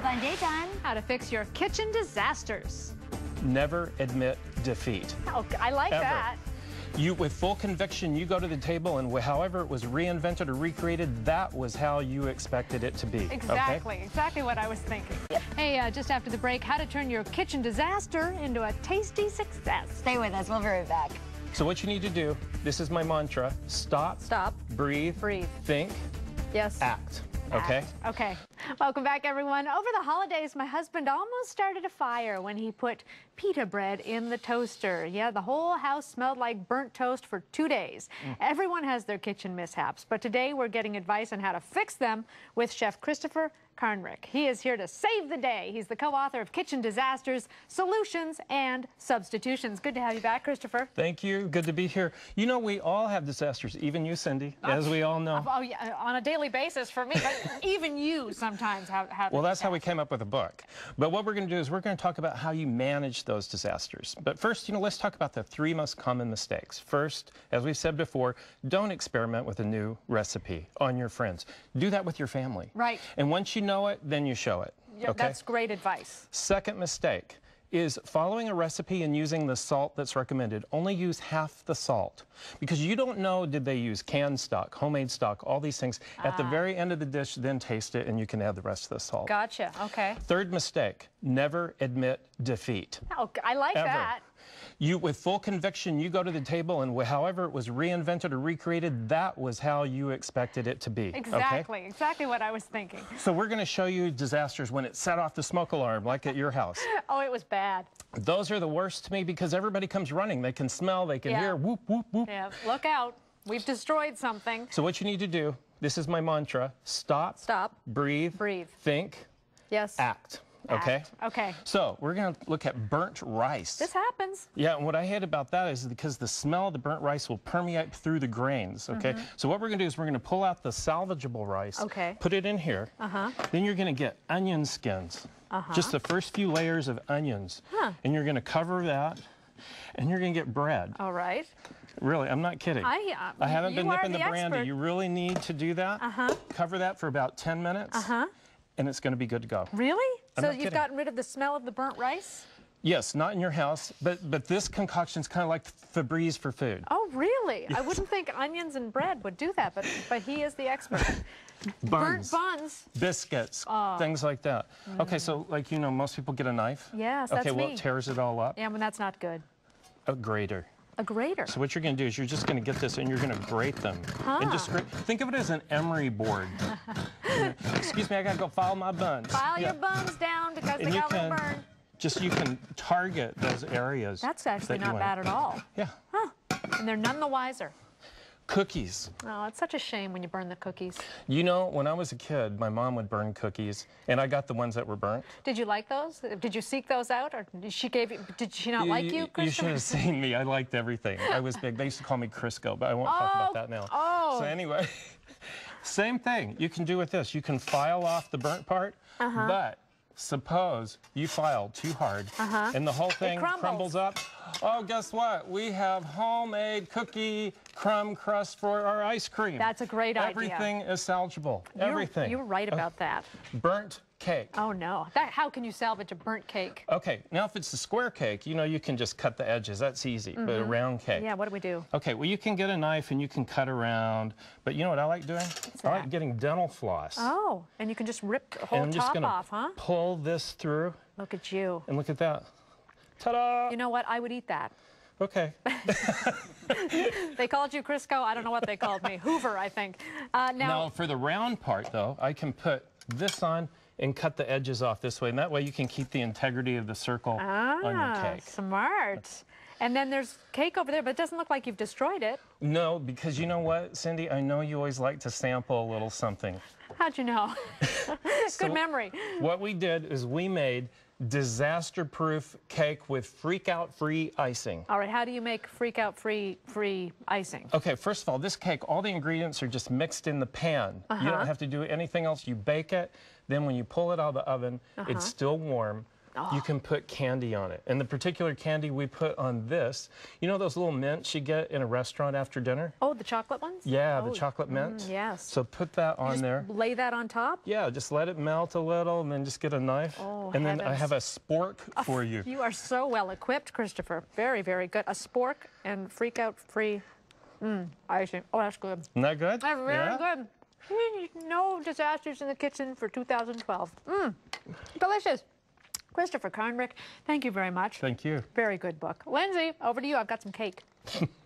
coming up on Daytime. How to fix your kitchen disasters. Never admit defeat. Oh, I like Ever. that. You, with full conviction, you go to the table, and however it was reinvented or recreated, that was how you expected it to be. Exactly, okay? exactly what I was thinking. Hey, uh, just after the break, how to turn your kitchen disaster into a tasty success. Stay with us. We'll be right back. So what you need to do, this is my mantra, stop, stop, breathe, breathe, think, yes, act, act. okay? Okay. Welcome back, everyone. Over the holidays, my husband almost started a fire when he put pita bread in the toaster. Yeah, the whole house smelled like burnt toast for two days. Mm. Everyone has their kitchen mishaps, but today we're getting advice on how to fix them with Chef Christopher Karnrick. He is here to save the day. He's the co-author of Kitchen Disasters, Solutions and Substitutions. Good to have you back, Christopher. Thank you. Good to be here. You know, we all have disasters, even you, Cindy, uh, as we all know. Oh, yeah, uh, on a daily basis for me, but even you sometimes have, have Well, that's disaster. how we came up with a book. But what we're going to do is we're going to talk about how you manage those disasters. But first, you know, let's talk about the three most common mistakes. First, as we said before, don't experiment with a new recipe on your friends. Do that with your family. Right. And once you you know it, then you show it. Yeah, okay? That's great advice. Second mistake is following a recipe and using the salt that's recommended. Only use half the salt because you don't know did they use canned stock, homemade stock, all these things. At the ah. very end of the dish, then taste it and you can add the rest of the salt. Gotcha. Okay. Third mistake, never admit defeat. Oh, I like Ever. that you with full conviction you go to the table and however it was reinvented or recreated that was how you expected it to be exactly okay? exactly what i was thinking so we're going to show you disasters when it set off the smoke alarm like at your house oh it was bad those are the worst to me because everybody comes running they can smell they can yeah. hear whoop whoop whoop yeah look out we've destroyed something so what you need to do this is my mantra stop stop breathe breathe think yes act Okay. Okay. So we're going to look at burnt rice. This happens. Yeah, and what I hate about that is because the smell of the burnt rice will permeate through the grains. Okay. Mm -hmm. So what we're going to do is we're going to pull out the salvageable rice. Okay. Put it in here. Uh huh. Then you're going to get onion skins. Uh huh. Just the first few layers of onions. Huh. And you're going to cover that, and you're going to get bread. All right. Really, I'm not kidding. I, uh, I haven't been nipping the, the brandy. You really need to do that. Uh-huh. Cover that for about 10 minutes. Uh-huh. And it's going to be good to go. Really? I'm so you've kidding. gotten rid of the smell of the burnt rice? Yes, not in your house, but but this concoction is kind of like Febreze for food. Oh, really? Yes. I wouldn't think onions and bread would do that, but but he is the expert. buns. Burnt buns. Biscuits, oh. things like that. Mm. Okay, so mm. like you know, most people get a knife. Yes, that's Okay, well, me. it tears it all up. Yeah, when that's not good. A grater. A grater. So what you're going to do is you're just going to get this and you're going to grate them. Huh. And just Think of it as an emery board. Excuse me, I gotta go file my buns. File yeah. your buns down because and they got Just you can target those areas. That's actually that not bad at all. Yeah. Huh. And they're none the wiser. Cookies. Oh, it's such a shame when you burn the cookies. You know, when I was a kid, my mom would burn cookies, and I got the ones that were burnt. Did you like those? Did you seek those out, or she gave you? Did she not you, like you? You should have seen me. I liked everything. I was big. They used to call me Crisco, but I won't oh, talk about oh, that now. Oh. So anyway. Same thing you can do with this. You can file off the burnt part, uh -huh. but suppose you file too hard uh -huh. and the whole thing crumbles. crumbles. up. Oh, guess what? We have homemade cookie crumb crust for our ice cream. That's a great Everything idea. Everything is salvageable. You're, Everything. You're right uh, about uh, that. Burnt cake. Oh, no. That, how can you salvage a burnt cake? Okay, now if it's a square cake, you know, you can just cut the edges. That's easy. Mm -hmm. But a mm-hmm. round cake. Yeah, what do we do? Okay, well, you can get a knife and you can cut around. But you know what I like doing? What's I that? like getting dental floss. Oh, and you can just rip the whole and top off, huh? pull this through. Look at you. And look at that. Ta-da! You know what? I would eat that. Okay. they called you Crisco. I don't know what they called me. Hoover, I think. Uh, now, now, for the round part, though, I can put this on and cut the edges off this way. And that way you can keep the integrity of the circle ah, on your ah, cake. Smart. And then there's cake over there, but it doesn't look like you've destroyed it. No, because you know what, Cindy? I know you always like to sample a little something. How'd you know? Good so memory. What we did is we made disaster proof cake with freak out free icing. All right, how do you make freak out free free icing? Okay, first of all, this cake, all the ingredients are just mixed in the pan. Uh -huh. You don't uh-huh. have to do anything else. You bake it, then when you pull it out of the oven, uh -huh. it's uh-huh. still warm. You ah. can put candy on it. And the particular candy we put on this, you know those little mints you get in a restaurant after dinner? Oh, the chocolate ones? Yeah, oh. the chocolate mint. Mm, yes. So put that on there. lay that on top? Yeah, just let it melt a little and then just get a knife. Oh, And heavens. then I have a spork oh, for you. You are so well equipped, Christopher. Very, very good. A spork and freak out free mm, icing. Oh, that's good. Isn't that good? That's very yeah. good. Mm, no disasters in the kitchen for 2012. Mmm, delicious. Christopher Karnrick, thank you very much. Thank you. Very good book. Lindsay, over to you. I've got some cake.